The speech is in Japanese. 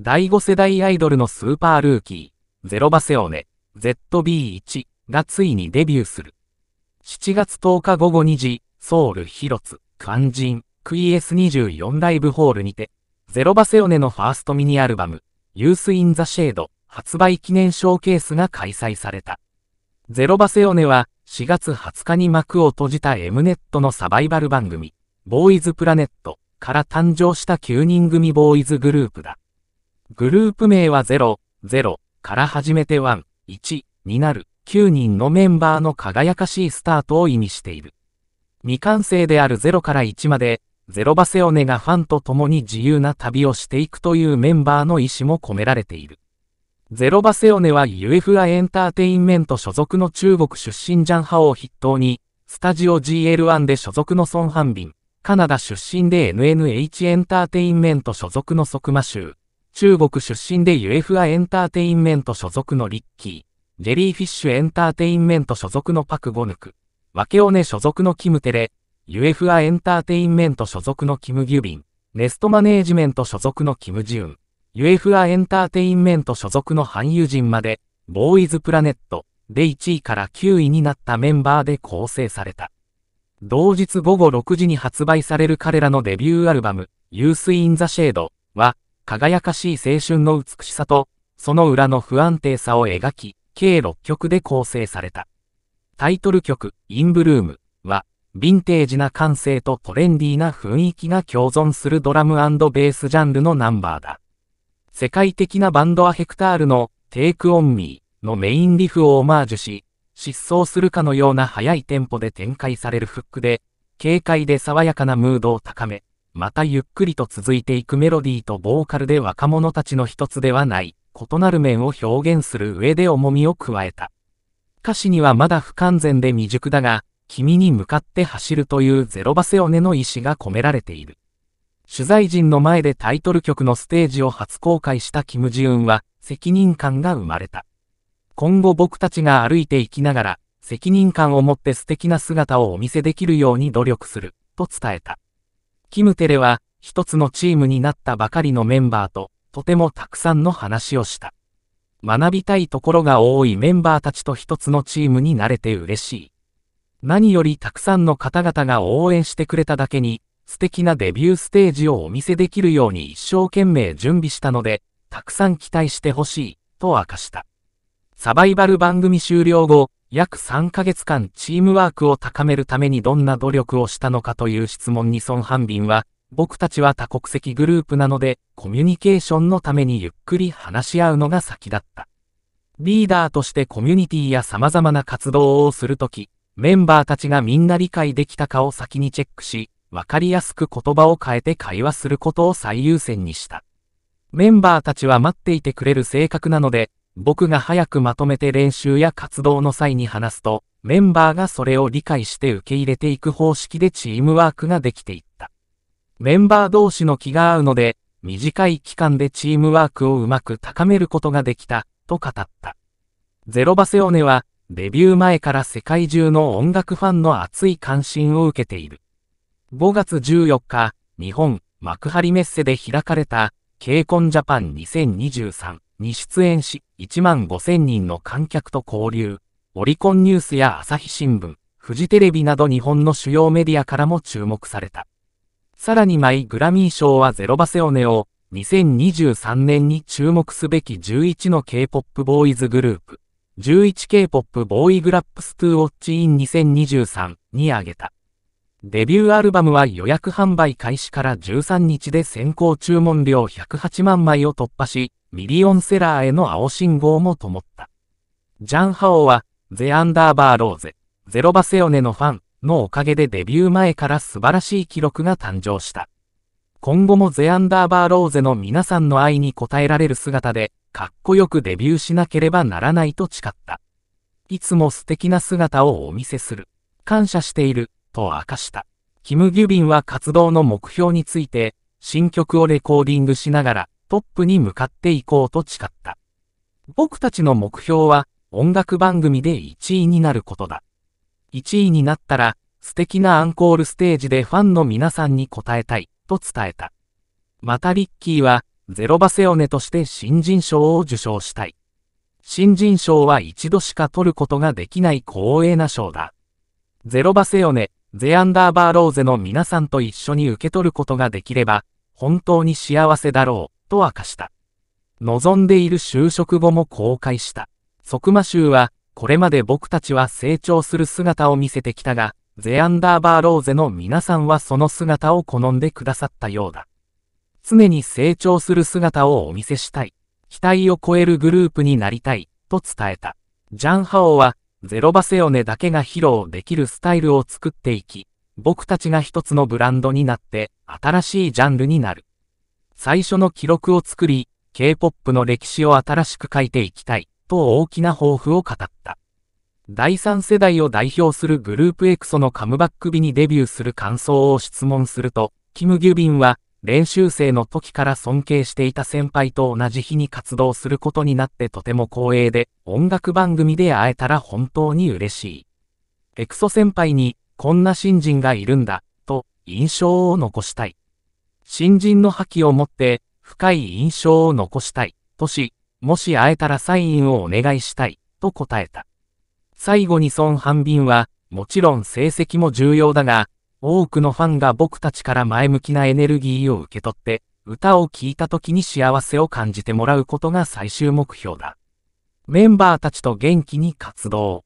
第5世代アイドルのスーパールーキー、ゼロバセオネ、ZB1 がついにデビューする。7月10日午後2時、ソウル広津、肝心、クイエス24ライブホールにて、ゼロバセオネのファーストミニアルバム、ユース・イン・ザ・シェード発売記念ショーケースが開催された。ゼロバセオネは4月20日に幕を閉じた M ネットのサバイバル番組、ボーイズ・プラネットから誕生した9人組ボーイズグループだ。グループ名は0、0から始めて1、1になる9人のメンバーの輝かしいスタートを意味している。未完成である0から1まで、ゼロバセオネがファンと共に自由な旅をしていくというメンバーの意思も込められている。ゼロバセオネは UFI エンターテインメント所属の中国出身ジャンハオを筆頭に、スタジオ GL1 で所属のソン・ハンビン、カナダ出身で NNH エンターテインメント所属の即魔衆、中国出身で UFA エンターテインメント所属のリッキー、ジェリーフィッシュエンターテインメント所属のパク・ゴヌク、ワケオネ所属のキム・テレ、UFA エンターテインメント所属のキム・ギュビン、ネストマネージメント所属のキム・ジュン、UFA エンターテインメント所属の俳優陣まで、ボーイズ・プラネットで1位から9位になったメンバーで構成された。同日午後6時に発売される彼らのデビューアルバム、ユース・イン・ザ・シェードは、輝かしい青春の美しさと、その裏の不安定さを描き、計6曲で構成された。タイトル曲、インブルームは、ヴィンテージな感性とトレンディーな雰囲気が共存するドラムベースジャンルのナンバーだ。世界的なバンドアヘクタールの Take On Me のメインリフをオマージュし、失踪するかのような速いテンポで展開されるフックで、軽快で爽やかなムードを高め、またゆっくりと続いていくメロディーとボーカルで若者たちの一つではない、異なる面を表現する上で重みを加えた。歌詞にはまだ不完全で未熟だが、君に向かって走るというゼロバセオネの意志が込められている。取材陣の前でタイトル曲のステージを初公開したキム・ジウンは、責任感が生まれた。今後僕たちが歩いていきながら、責任感を持って素敵な姿をお見せできるように努力する、と伝えた。キムテレは、一つのチームになったばかりのメンバーと、とてもたくさんの話をした。学びたいところが多いメンバーたちと一つのチームになれて嬉しい。何よりたくさんの方々が応援してくれただけに、素敵なデビューステージをお見せできるように一生懸命準備したので、たくさん期待してほしい、と明かした。サバイバル番組終了後、約3ヶ月間チームワークを高めるためにどんな努力をしたのかという質問に孫半ンは、僕たちは多国籍グループなので、コミュニケーションのためにゆっくり話し合うのが先だった。リーダーとしてコミュニティや様々な活動をするとき、メンバーたちがみんな理解できたかを先にチェックし、わかりやすく言葉を変えて会話することを最優先にした。メンバーたちは待っていてくれる性格なので、僕が早くまとめて練習や活動の際に話すと、メンバーがそれを理解して受け入れていく方式でチームワークができていった。メンバー同士の気が合うので、短い期間でチームワークをうまく高めることができた、と語った。ゼロバセオネは、デビュー前から世界中の音楽ファンの熱い関心を受けている。5月14日、日本、幕張メッセで開かれた、K-CON j ジャパン2023。に出演し、1万5000人の観客と交流、オリコンニュースや朝日新聞、フジテレビなど日本の主要メディアからも注目された。さらにマイグラミー賞はゼロバセオネを、2023年に注目すべき11の K-POP ボーイズグループ、11K-POP ボーイグラップス2ウォッチイン2023に挙げた。デビューアルバムは予約販売開始から13日で先行注文量108万枚を突破し、ミリオンセラーへの青信号も灯った。ジャン・ハオは、ゼ・アンダーバー・ローゼ、ゼロバセオネのファンのおかげでデビュー前から素晴らしい記録が誕生した。今後もゼ・アンダーバー・ローゼの皆さんの愛に応えられる姿で、かっこよくデビューしなければならないと誓った。いつも素敵な姿をお見せする。感謝している、と明かした。キム・ギュビンは活動の目標について、新曲をレコーディングしながら、トップに向かっていこうと誓った。僕たちの目標は音楽番組で1位になることだ。1位になったら素敵なアンコールステージでファンの皆さんに応えたいと伝えた。またリッキーはゼロバセオネとして新人賞を受賞したい。新人賞は一度しか取ることができない光栄な賞だ。ゼロバセオネ、ゼアンダーバーローゼの皆さんと一緒に受け取ることができれば、本当に幸せだろう。と明かした。望んでいる就職後も公開した。即魔州は、これまで僕たちは成長する姿を見せてきたが、ゼアンダーバーローゼの皆さんはその姿を好んでくださったようだ。常に成長する姿をお見せしたい。期待を超えるグループになりたい、と伝えた。ジャンハオは、ゼロバセオネだけが披露できるスタイルを作っていき、僕たちが一つのブランドになって、新しいジャンルになる。最初の記録を作り、K-POP の歴史を新しく書いていきたい、と大きな抱負を語った。第3世代を代表するグループエクソのカムバック日にデビューする感想を質問すると、キム・ギュビンは、練習生の時から尊敬していた先輩と同じ日に活動することになってとても光栄で、音楽番組で会えたら本当に嬉しい。エクソ先輩に、こんな新人がいるんだ、と印象を残したい。新人の覇気を持って深い印象を残したい、とし、もし会えたらサインをお願いしたい、と答えた。最後に孫半便は、もちろん成績も重要だが、多くのファンが僕たちから前向きなエネルギーを受け取って、歌を聴いた時に幸せを感じてもらうことが最終目標だ。メンバーたちと元気に活動。